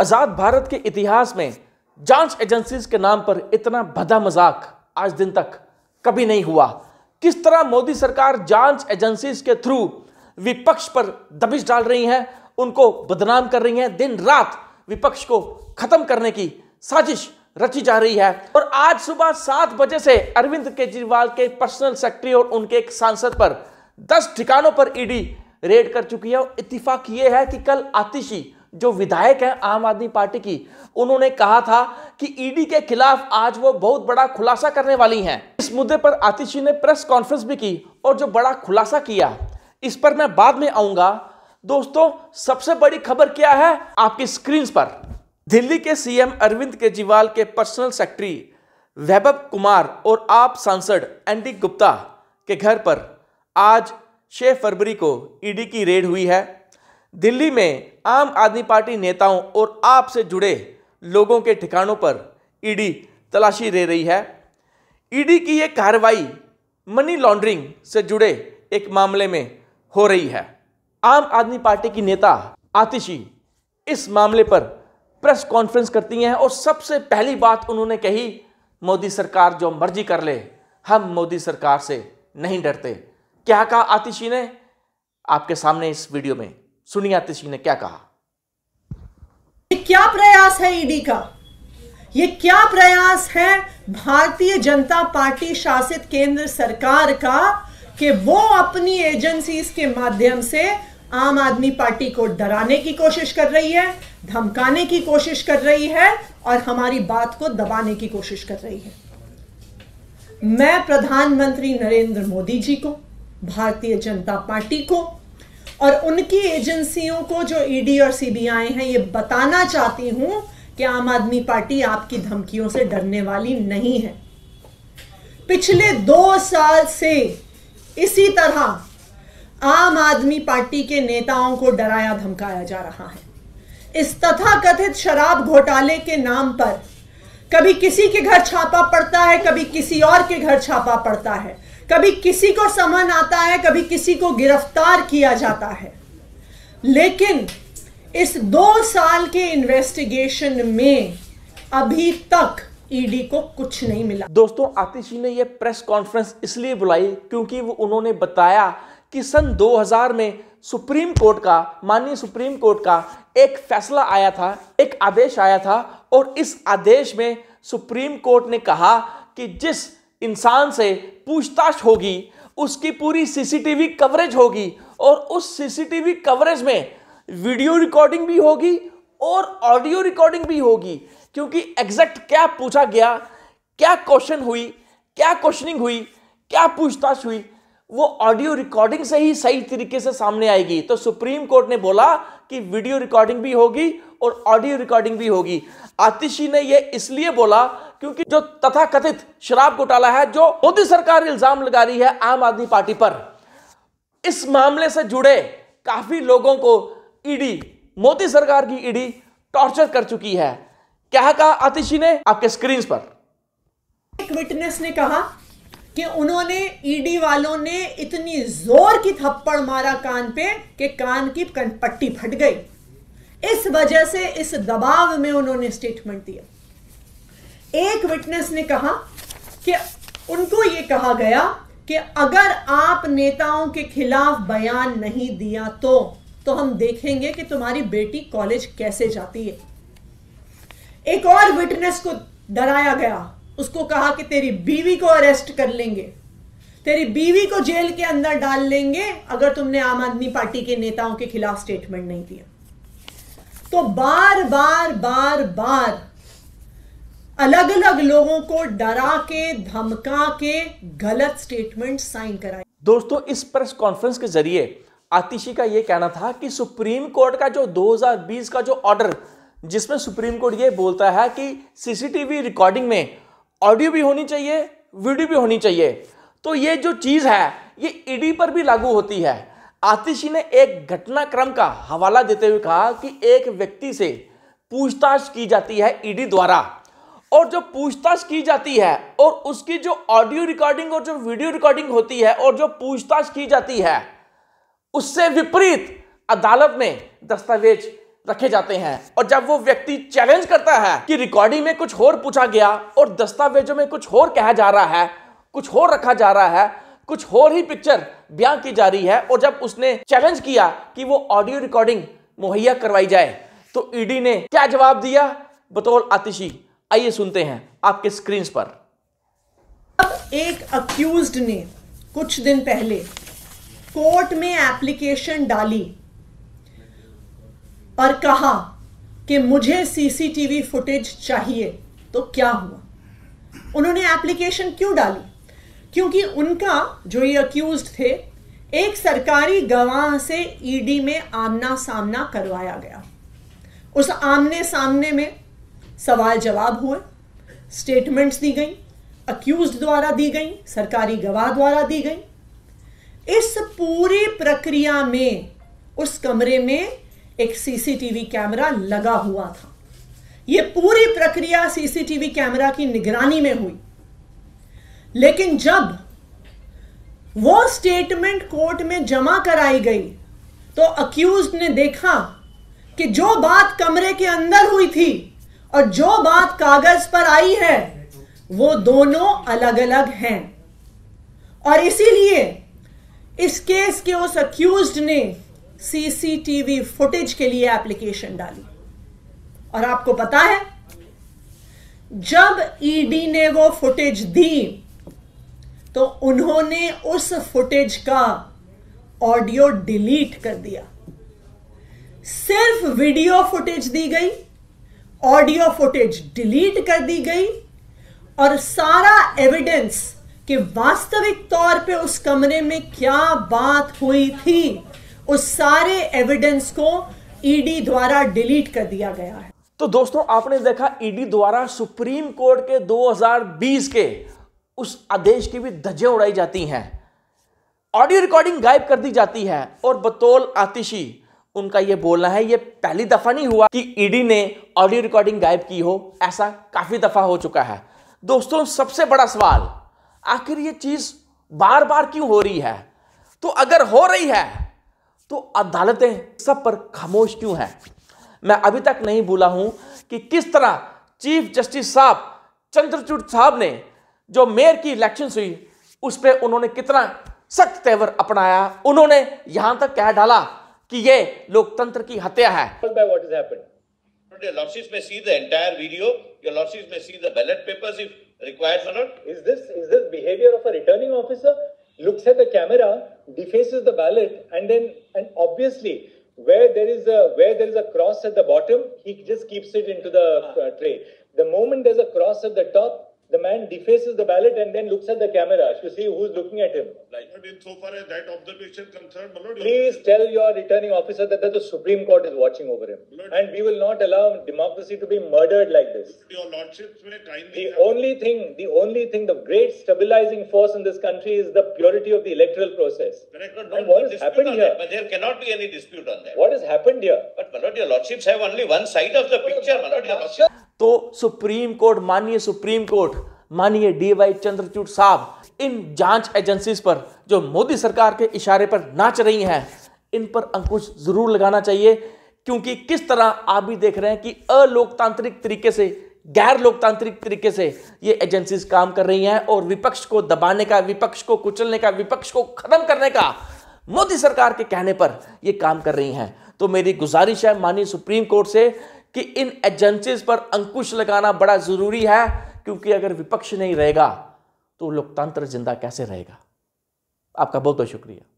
आज़ाद भारत के इतिहास में जांच एजेंसीज के नाम पर इतना भदा मजाक आज दिन तक कभी नहीं हुआ किस तरह मोदी सरकार जांच एजेंसीज के थ्रू विपक्ष पर दबिश डाल रही है उनको बदनाम कर रही है दिन रात विपक्ष को खत्म करने की साजिश रची जा रही है और आज सुबह सात बजे से अरविंद केजरीवाल के पर्सनल सेक्रेटरी और उनके एक सांसद पर दस ठिकानों पर ईडी रेड कर चुकी है और इतफाक ये है कि कल आतिशी जो विधायक हैं आम आदमी पार्टी की उन्होंने कहा था कि ईडी e के खिलाफ आज वो बहुत बड़ा खुलासा करने वाली हैं इस मुद्दे पर आतिशी ने प्रेस कॉन्फ्रेंस भी की और जो बड़ा खुलासा किया इस पर मैं बाद में आऊंगा दोस्तों सबसे बड़ी खबर क्या है आपकी स्क्रीन पर दिल्ली के सीएम अरविंद केजरीवाल के पर्सनल सेक्रेटरी वैभव कुमार और आप सांसद एनडी गुप्ता के घर पर आज छह फरवरी को ईडी e की रेड हुई है दिल्ली में आम आदमी पार्टी नेताओं और आपसे जुड़े लोगों के ठिकानों पर ईडी तलाशी ले रही है ईडी की ये कार्रवाई मनी लॉन्ड्रिंग से जुड़े एक मामले में हो रही है आम आदमी पार्टी की नेता आतिशी इस मामले पर प्रेस कॉन्फ्रेंस करती हैं और सबसे पहली बात उन्होंने कही मोदी सरकार जो मर्जी कर ले हम मोदी सरकार से नहीं डरते क्या कहा आतिशी ने आपके सामने इस वीडियो में सुनिए आतिशी ने क्या कहा ये क्या प्रयास है ईडी का ये क्या प्रयास है भारतीय जनता पार्टी शासित केंद्र सरकार का कि वो अपनी एजेंसीज के माध्यम से आम आदमी पार्टी को डराने की कोशिश कर रही है धमकाने की कोशिश कर रही है और हमारी बात को दबाने की कोशिश कर रही है मैं प्रधानमंत्री नरेंद्र मोदी जी को भारतीय जनता पार्टी को और उनकी एजेंसियों को जो ईडी e और सीबीआई हैं ये बताना चाहती हूं कि आम आदमी पार्टी आपकी धमकियों से डरने वाली नहीं है पिछले दो साल से इसी तरह आम आदमी पार्टी के नेताओं को डराया धमकाया जा रहा है इस तथाकथित शराब घोटाले के नाम पर कभी किसी के घर छापा पड़ता है कभी किसी और के घर छापा पड़ता है कभी किसी को समन आता है कभी किसी को गिरफ्तार किया जाता है लेकिन इस दो साल के इन्वेस्टिगेशन में अभी तक ईडी e को कुछ नहीं मिला दोस्तों आतिशी ने यह प्रेस कॉन्फ्रेंस इसलिए बुलाई क्योंकि वो उन्होंने बताया कि सन 2000 में सुप्रीम कोर्ट का माननीय सुप्रीम कोर्ट का एक फैसला आया था एक आदेश आया था और इस आदेश में सुप्रीम कोर्ट ने कहा कि जिस इंसान से पूछताछ होगी उसकी पूरी सीसीटीवी कवरेज होगी और उस सीसीटीवी कवरेज में वीडियो रिकॉर्डिंग भी होगी और ऑडियो रिकॉर्डिंग भी होगी क्योंकि एग्जैक्ट क्या पूछा गया क्या क्वेश्चन हुई क्या क्वेश्चनिंग हुई क्या पूछताछ हुई वो ऑडियो रिकॉर्डिंग से ही सही तरीके से सामने आएगी तो सुप्रीम कोर्ट ने बोला कि वीडियो रिकॉर्डिंग भी होगी और ऑडियो रिकॉर्डिंग भी होगी आतिशी ने यह इसलिए बोला क्योंकि जो तथाकथित शराब घोटाला है जो मोदी सरकार इल्जाम लगा रही है आम आदमी पार्टी पर इस मामले से जुड़े काफी लोगों को ईडी मोदी सरकार की ईडी टॉर्चर कर चुकी है क्या कहा आतिशी ने आपके स्क्रीन पर एक विटनेस ने कहा कि उन्होंने ईडी e वालों ने इतनी जोर की थप्पड़ मारा कान पे कि कान की पट्टी फट गई इस वजह से इस दबाव में उन्होंने स्टेटमेंट दिया एक विटनेस ने कहा कि उनको ये कहा गया कि अगर आप नेताओं के खिलाफ बयान नहीं दिया तो तो हम देखेंगे कि तुम्हारी बेटी कॉलेज कैसे जाती है एक और विटनेस को डराया गया उसको कहा कि तेरी बीवी को अरेस्ट कर लेंगे तेरी बीवी को जेल के अंदर डाल लेंगे अगर तुमने आम आदमी पार्टी के नेताओं के खिलाफ स्टेटमेंट नहीं दिया तो बार बार बार बार अलग अलग लोगों को डरा के धमका के गलत स्टेटमेंट साइन कराए दोस्तों इस प्रेस कॉन्फ्रेंस के जरिए आतिशी का यह कहना था कि सुप्रीम कोर्ट का जो 2020 का जो ऑर्डर जिसमें सुप्रीम कोर्ट ये बोलता है कि सीसीटीवी रिकॉर्डिंग में ऑडियो भी होनी चाहिए वीडियो भी होनी चाहिए तो ये जो चीज़ है ये ईडी पर भी लागू होती है आतिशी ने एक घटनाक्रम का हवाला देते हुए कहा कि एक व्यक्ति से पूछताछ की जाती है ईडी द्वारा और जो पूछताछ की जाती है और उसकी जो ऑडियो रिकॉर्डिंग और जो वीडियो रिकॉर्डिंग होती है और जो पूछताछ की जाती है उससे विपरीत अदालत में दस्तावेज रखे जाते हैं और जब वो व्यक्ति चैलेंज करता है कि रिकॉर्डिंग में कुछ और पूछा गया और दस्तावेजों में कुछ और कहा जा रहा है कुछ और रखा जा रहा है कुछ और ही पिक्चर बयां की जा रही है और जब उसने चैलेंज किया कि वो ऑडियो रिकॉर्डिंग मुहैया करवाई जाए तो ईडी e ने क्या जवाब दिया बतौर आतिशी आइए सुनते हैं आपके स्क्रीन पर अब एक अक्यूज ने कुछ दिन पहले कोर्ट में एप्लीकेशन डाली और कहा कि मुझे सीसीटीवी फुटेज चाहिए तो क्या हुआ उन्होंने एप्लीकेशन क्यों डाली क्योंकि उनका जो ये अक्यूज थे एक सरकारी गवाह से ईडी e में आमना सामना करवाया गया उस आमने सामने में सवाल जवाब हुए स्टेटमेंट्स दी गई अक्यूज द्वारा दी गई सरकारी गवाह द्वारा दी गई इस पूरी प्रक्रिया में उस कमरे में एक सीसीटीवी कैमरा लगा हुआ था यह पूरी प्रक्रिया सीसीटीवी कैमरा की निगरानी में हुई लेकिन जब वो स्टेटमेंट कोर्ट में जमा कराई गई तो अक्यूज ने देखा कि जो बात कमरे के अंदर हुई थी और जो बात कागज पर आई है वो दोनों अलग अलग हैं और इसीलिए इस केस के उस अक्यूज ने सीसीटीवी फुटेज के लिए एप्लीकेशन डाली और आपको पता है जब ईडी e ने वो फुटेज दी तो उन्होंने उस फुटेज का ऑडियो डिलीट कर दिया सिर्फ वीडियो फुटेज दी गई ऑडियो फुटेज डिलीट कर दी गई और सारा एविडेंस कि वास्तविक तौर पे उस कमरे में क्या बात हुई थी उस सारे एविडेंस को ईडी e द्वारा डिलीट कर दिया गया है तो दोस्तों आपने देखा ईडी e द्वारा सुप्रीम कोर्ट के 2020 के उस आदेश की भी धज्जे उड़ाई जाती हैं ऑडियो रिकॉर्डिंग गायब कर दी जाती है और बतौल आतिशी उनका यह बोलना है यह पहली दफा नहीं हुआ कि ईडी e ने ऑडियो रिकॉर्डिंग गायब की हो ऐसा काफी दफा हो चुका है दोस्तों सबसे बड़ा सवाल आखिर यह चीज बार बार क्यों हो रही है तो अगर हो रही है तो अदालतें सब पर खामोश क्यों हैं मैं अभी तक नहीं भूला हूं कि किस तरह चीफ जस्टिस साहब चंद्रचूड साहब ने जो मेयर की इलेक्शन हुई उस पर उन्होंने कितना सख्त तेवर अपनाया उन्होंने यहां तक कह डाला कि ये लोकतंत्र की हत्या है looks at the camera, defaces the ballot, and then and obviously where there is a where there is a cross at the bottom, he just keeps it into the ah. uh, tray. The moment there's a cross at the top, the man defaces the ballot and then looks at the camera to see who's looking at him. Like, but insofar as that observation concerned, please tell your returning officer that, that the Supreme Court is watching over him. and we will not allow democracy to be murdered like this. Your lordships may kindly. The only thing, the only thing, the great stabilizing force in this country is the purity of the electoral process. Correct, and what has happened here? That, but there cannot be any dispute on that. What has happened here? But Malod, your lordships have only one side of the picture, Malod, your lordships. तो supreme court माननीय supreme court माननीय D Y Chandrachud साहब इन जांच agencies पर जो मोदी सरकार के इशारे पर नाच रही हैं इन पर अंकुश जरूर लगाना चाहिए क्योंकि किस तरह आप भी देख रहे हैं कि अलोकतांत्रिक तरीके से गैर लोकतांत्रिक तरीके से ये एजेंसीज काम कर रही हैं और विपक्ष को दबाने का विपक्ष को कुचलने का विपक्ष को खत्म करने का मोदी सरकार के कहने पर ये काम कर रही हैं तो मेरी गुजारिश है माननीय सुप्रीम कोर्ट से कि इन एजेंसीज पर अंकुश लगाना बड़ा ज़रूरी है क्योंकि अगर विपक्ष नहीं रहेगा तो लोकतंत्र जिंदा कैसे रहेगा आपका बहुत बहुत शुक्रिया